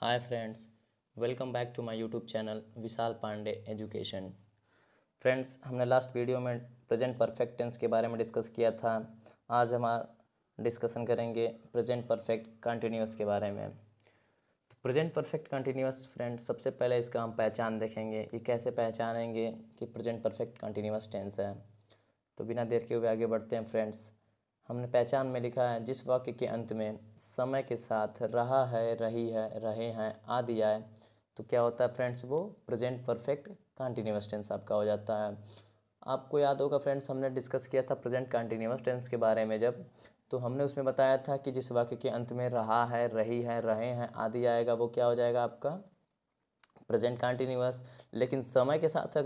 hi friends welcome back to my YouTube channel Vishal Pandey education friends हमने last video में present perfect tense के बारे में डिस्कस किया था आज हम डिस्कशन करेंगे प्रेजेंट परफेक्ट कंटिन्यूस के बारे में प्रेजेंट परफेक्ट कंटिन्यूस फ्रेंड्स सबसे पहले इसका हम पहचान देखेंगे ये कैसे पहचानेंगे कि प्रेजेंट परफेक्ट कंटिन्यूस टेंस है तो बिना देर के हुए आगे बढ़ते हैं फ्रेंड्स हमने पहचान में लिखा है जिस वाक्य के अंत में समय के साथ रहा है रही है रहे हैं आदि आए तो क्या होता है फ्रेंड्स वो प्रेजेंट परफेक्ट कॉन्टीन्यूस टेंस आपका हो जाता है आपको याद होगा फ्रेंड्स हमने डिस्कस किया था प्रेजेंट कॉन्टीन्यूस टेंस के बारे में जब तो हमने उसमें बताया था कि जिस वाक्य के अंत में रहा है रही है रहे हैं आदि आएगा वो क्या हो जाएगा आपका प्रेजेंट कॉन्टीन्यूस लेकिन समय के साथ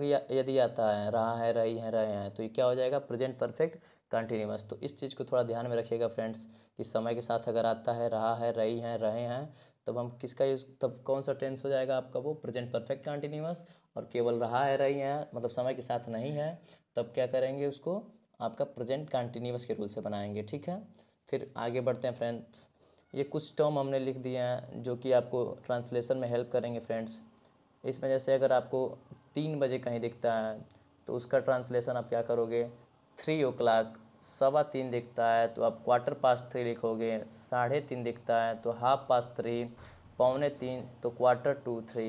यदि आता है रहा है रही है रहे हैं तो ये क्या हो जाएगा प्रेजेंट परफेक्ट कंटिन्यूस तो इस चीज़ को थोड़ा ध्यान में रखिएगा फ्रेंड्स कि समय के साथ अगर आता है रहा है रही हैं रहे हैं तब हम किसका यूज़ तब कौन सा टेंस हो जाएगा आपका वो प्रेजेंट परफेक्ट कंटिन्यूस और केवल रहा है रही है मतलब समय के साथ नहीं है तब क्या करेंगे उसको आपका प्रेजेंट कंटिन्यूस के रूल से बनाएंगे ठीक है फिर आगे बढ़ते हैं फ्रेंड्स ये कुछ टर्म हमने लिख दिए हैं जो कि आपको ट्रांसलेशन में हेल्प करेंगे फ्रेंड्स इसमें जैसे अगर आपको तीन बजे कहीं दिखता है तो उसका ट्रांसलेशन आप क्या करोगे थ्री ओ क्लाक सवा तीन दिखता है तो आप क्वार्टर पास थ्री लिखोगे साढ़े तीन दिखता है तो हाफ पास थ्री पौने तीन तो क्वार्टर टू थ्री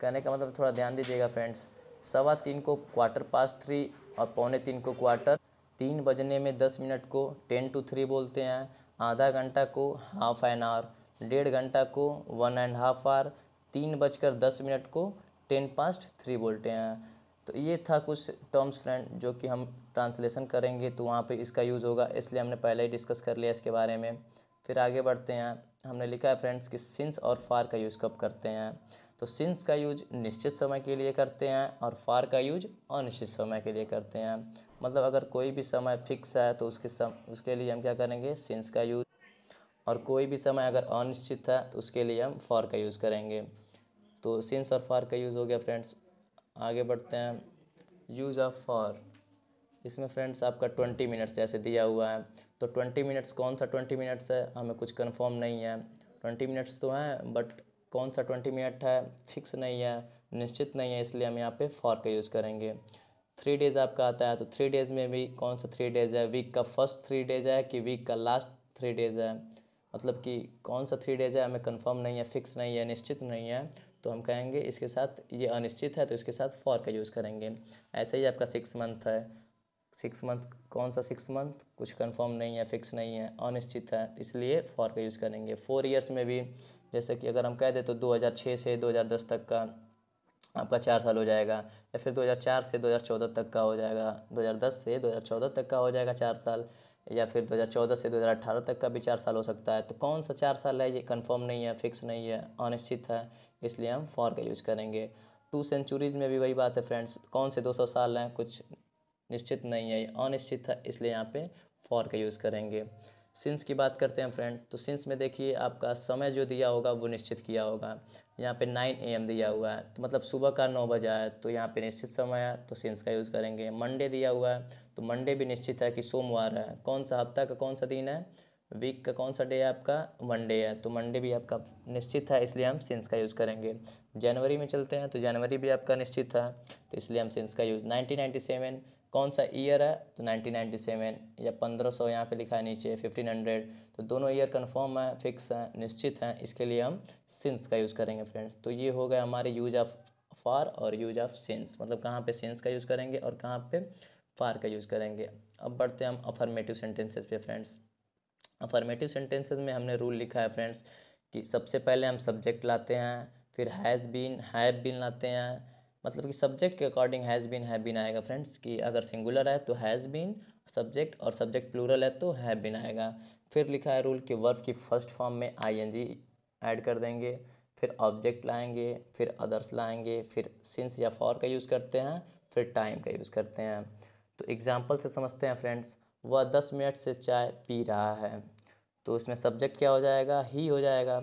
कहने का मतलब थोड़ा ध्यान दीजिएगा फ्रेंड्स सवा तीन को क्वार्टर पास थ्री और पौने तीन को क्वार्टर तीन बजने में दस मिनट को टेन टू थ्री बोलते हैं आधा घंटा को हाफ एन आवर डेढ़ घंटा को वन एंड हाफ आवर तीन बजकर दस मिनट को टेन पास्ट थ्री बोलते हैं तो ये था कुछ टर्म्स फ्रेंड जो कि हम ट्रांसलेशन करेंगे तो वहाँ पे इसका यूज़ होगा इसलिए हमने पहले ही डिस्कस कर लिया इसके बारे में फिर आगे बढ़ते हैं हमने लिखा है फ्रेंड्स कि सिंस और फार का यूज़ कब करते हैं तो सिंस का यूज निश्चित समय के लिए करते हैं और फार का यूज अनिश्चित समय के लिए करते हैं मतलब अगर कोई भी समय फिक्स है तो उसके सम उसके लिए हम क्या करेंगे सिंस का यूज और कोई भी समय अगर अनिश्चित है तो उसके लिए हम फार का यूज़ करेंगे तो सिंस और फार का यूज़ हो गया फ्रेंड्स आगे बढ़ते हैं यूज़ ऑफ फार इसमें फ्रेंड्स आपका ट्वेंटी मिनट्स जैसे दिया हुआ है तो ट्वेंटी मिनट्स कौन सा ट्वेंटी मिनट्स है हमें कुछ कन्फर्म नहीं है ट्वेंटी मिनट्स तो हैं बट कौन सा ट्वेंटी मिनट है फिक्स नहीं है निश्चित नहीं है इसलिए हम यहाँ पे फॉर का यूज़ करेंगे थ्री डेज़ आपका आता है तो थ्री डेज़ में भी कौन सा थ्री डेज़ है वीक का फर्स्ट थ्री डेज़ है कि वीक का लास्ट थ्री डेज़ है मतलब कि कौन सा थ्री डेज़ है हमें कंफर्म नहीं है फिक्स नहीं है निश्चित नहीं है तो हम कहेंगे इसके साथ ये अनिश्चित है तो इसके साथ फॉर का यूज़ करेंगे ऐसे ही आपका सिक्स मंथ है सिक्स मंथ कौन सा सिक्स मंथ कुछ कंफर्म नहीं है फिक्स नहीं है अनिश्चित है इसलिए फॉर का यूज़ करेंगे फोर इयर्स में भी जैसे कि अगर हम कह दें तो 2006 से 2010 तक का आपका चार साल हो जाएगा या फिर 2004 से 2014 तक का हो जाएगा 2010 से 2014 तक का हो जाएगा चार साल या फिर 2014 से 2018 तक का भी चार साल हो सकता है तो कौन सा चार साल है ये कंफर्म नहीं है फिक्स नहीं है अनिश्चित है इसलिए हम फॉर का यूज़ करेंगे टू सेंचुरीज़ में भी वही बात है फ्रेंड्स कौन से 200 साल हैं कुछ निश्चित नहीं है अनिश्चित है इसलिए यहाँ पे फॉर का यूज़ करेंगे सिंस की बात करते हैं फ्रेंड तो सिंस में देखिए आपका समय जो दिया होगा वो निश्चित किया होगा यहाँ पे ए एम दिया हुआ है तो मतलब सुबह का नौ बजे है तो यहाँ पे निश्चित समय है तो सिंस का यूज़ करेंगे मंडे दिया हुआ है तो मंडे भी निश्चित है कि सोमवार है कौन सा हफ्ता का कौन सा दिन है वीक का कौन सा डे है आपका मंडे है तो मंडे भी आपका निश्चित है इसलिए हम सिंस का यूज़ करेंगे जनवरी में चलते हैं तो जनवरी भी आपका निश्चित है तो इसलिए हम सिंस का यूज़ नाइनटीन कौन सा ईयर है तो 1997 या 1500 यहाँ पे लिखा है नीचे 1500 तो दोनों ईयर कन्फर्म है फिक्स हैं निश्चित हैं इसके लिए हम सिंस का यूज़ करेंगे फ्रेंड्स तो ये हो गए हमारे यूज ऑफ फार और यूज ऑफ सिंस मतलब कहाँ पे सिंस का यूज़ करेंगे और कहाँ पे फार का यूज़ करेंगे अब बढ़ते हैं हम अफर्मेटिव सेंटेंसेज पे फ्रेंड्स अफर्मेटिव सेंटेंसेज में हमने रूल लिखा है फ्रेंड्स कि सबसे पहले हम सब्जेक्ट लाते हैं फिर हैज़ बीन हैव बीन लाते हैं मतलब कि सब्जेक्ट के according has been have been आएगा फ्रेंड्स कि अगर सिंगुलर है तो हैज़ बीन सब्जेक्ट और सब्जेक्ट प्लूरल है तो हैव बीन आएगा फिर लिखा है रूल कि वर्ब की फर्स्ट फॉर्म में आईएनजी ऐड कर देंगे फिर ऑब्जेक्ट लाएंगे फिर अदर्स लाएंगे फिर सिंस या फॉर का यूज़ करते हैं फिर टाइम का यूज़ करते हैं तो एग्ज़ाम्पल से समझते हैं फ्रेंड्स वह दस मिनट से चाय पी रहा है तो इसमें सब्जेक्ट क्या हो जाएगा ही हो जाएगा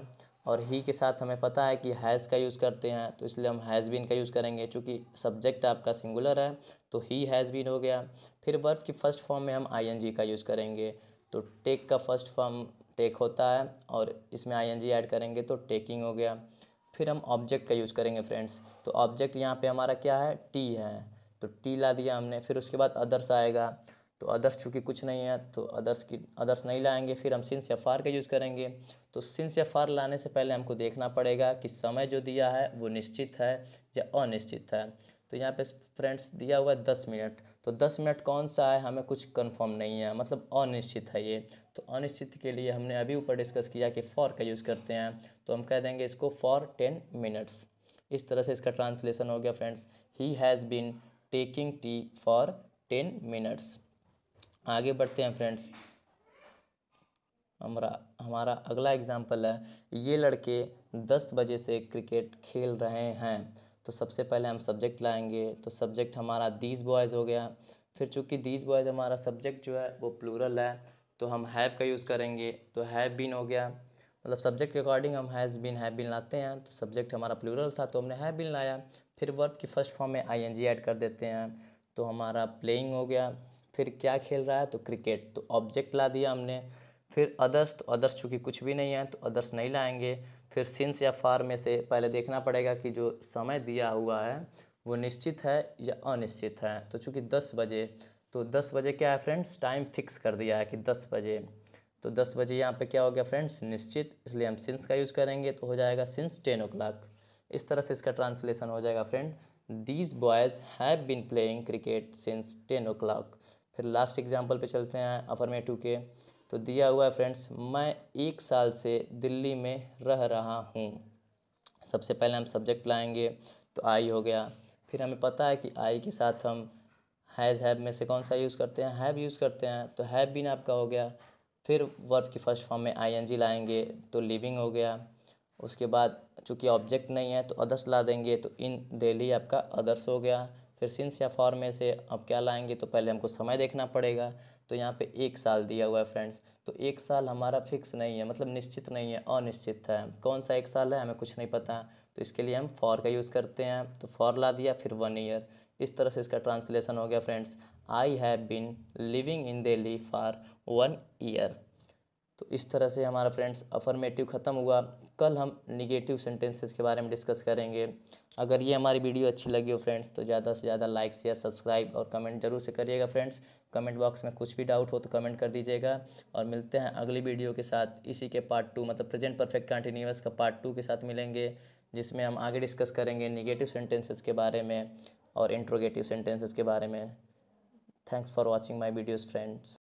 और ही के साथ हमें पता है कि हैज़ का यूज़ करते हैं तो इसलिए हम हैज़ बीन का यूज़ करेंगे चूँकि सब्जेक्ट आपका सिंगुलर है तो ही हैज़ बीन हो गया फिर वर्ब की फ़र्स्ट फॉर्म में हम आई का यूज़ करेंगे तो टेक का फर्स्ट फॉर्म टेक होता है और इसमें आई ऐड करेंगे तो टेकिंग हो गया फिर हम ऑब्जेक्ट का यूज़ करेंगे फ्रेंड्स तो ऑब्जेक्ट यहाँ पे हमारा क्या है टी है तो टी ला दिया हमने फिर उसके बाद अदर्स आएगा तो अदर्स चूँकि कुछ नहीं है तो अदर्स की अदर्स नहीं लाएंगे फिर हम सिंस या फार का यूज़ करेंगे तो सिंस या फार लाने से पहले हमको देखना पड़ेगा कि समय जो दिया है वो निश्चित है या अनिश्चित है तो यहाँ पे फ्रेंड्स दिया हुआ है दस मिनट तो दस मिनट कौन सा है हमें कुछ कन्फर्म नहीं है मतलब अनिश्चित है ये तो अनिश्चित के लिए हमने अभी ऊपर डिस्कस किया कि फॉर का यूज़ करते हैं तो हम कह देंगे इसको फॉर टेन मिनट्स इस तरह से इसका ट्रांसलेशन हो गया friends he has been taking tea for ten minutes आगे बढ़ते हैं फ्रेंड्स हमारा हमारा अगला एग्जाम्पल है ये लड़के दस बजे से क्रिकेट खेल रहे हैं तो सबसे पहले हम सब्जेक्ट लाएंगे तो सब्जेक्ट हमारा दीज बॉयज़ हो गया फिर चूँकि दीज बॉयज़ हमारा सब्जेक्ट जो है वो प्लूरल है तो हम हैव का यूज़ करेंगे तो हैव बीन हो गया मतलब सब्जेक्ट के अकॉर्डिंग हम हैज़ बीन हैव बिन लाते हैं तो सब्जेक्ट हमारा प्लूरल था तो हमने हैव बिन लाया फिर वर्ब की फ़र्स्ट फॉर्म में आई एन जी ऐड कर देते हैं तो हमारा प्लेइंग हो गया फिर क्या खेल रहा है तो क्रिकेट तो ऑब्जेक्ट ला दिया हमने फिर अदर्स तो अदर्स चूँकि कुछ भी नहीं है तो अदर्स नहीं लाएंगे फिर सिंस या फार में से पहले देखना पड़ेगा कि जो समय दिया हुआ है वो निश्चित है या अनिश्चित है तो चूँकि दस बजे तो दस बजे क्या है फ्रेंड्स टाइम फिक्स कर दिया है कि दस बजे तो दस बजे यहाँ पे क्या हो गया फ्रेंड्स निश्चित इसलिए हम सिंस का यूज़ करेंगे तो हो जाएगा सिंस टेन ओ क्लाक इस तरह से इसका ट्रांसलेशन हो जाएगा friend these boys have been playing cricket since ten o'clock फिर लास्ट एग्जाम्पल पे चलते हैं अफर्मेटिव के तो दिया हुआ है फ्रेंड्स मैं एक साल से दिल्ली में रह रहा हूँ सबसे पहले हम सब्जेक्ट लाएंगे तो आई हो गया फिर हमें पता है कि आई के साथ हम हैज़ हैब में से कौन सा यूज़ करते हैं हैब यूज़ करते हैं तो हैब बिन आपका हो गया फिर वर्ब की फर्स्ट फॉर्म में आई लाएंगे तो लिविंग हो गया उसके बाद चूँकि ऑब्जेक्ट नहीं है तो अदर्स ला देंगे तो इन डेली आपका अदर्स हो गया फिर सिंस या फॉर में से अब क्या लाएंगे तो पहले हमको समय देखना पड़ेगा तो यहाँ पे एक साल दिया हुआ है फ्रेंड्स तो एक साल हमारा फिक्स नहीं है मतलब निश्चित नहीं है अनिश्चित है कौन सा एक साल है हमें कुछ नहीं पता तो इसके लिए हम फॉर का यूज़ करते हैं तो फॉर ला दिया फिर वन ईयर इस तरह से इसका ट्रांसलेशन हो गया friends I have been living in Delhi for one year तो इस तरह से हमारा फ्रेंड्स अफर्मेटिव ख़त्म हुआ कल हम निगेटिव सेंटेंसेस के बारे में डिस्कस करेंगे अगर ये हमारी वीडियो अच्छी लगी हो फ्रेंड्स तो ज़्यादा से ज़्यादा लाइक शेयर सब्सक्राइब और कमेंट जरूर से करिएगा फ्रेंड्स कमेंट बॉक्स में कुछ भी डाउट हो तो कमेंट कर दीजिएगा और मिलते हैं अगली वीडियो के साथ इसी के पार्ट टू मतलब प्रेजेंट परफेक्ट कंटिन्यूस का पार्ट टू के साथ मिलेंगे जिसमें हम आगे डिस्कस करेंगे निगेटिव सेंटेंसेज के बारे में और इंट्रोगेटिव सेंटेंसेज के बारे में thanks for watching my videos friends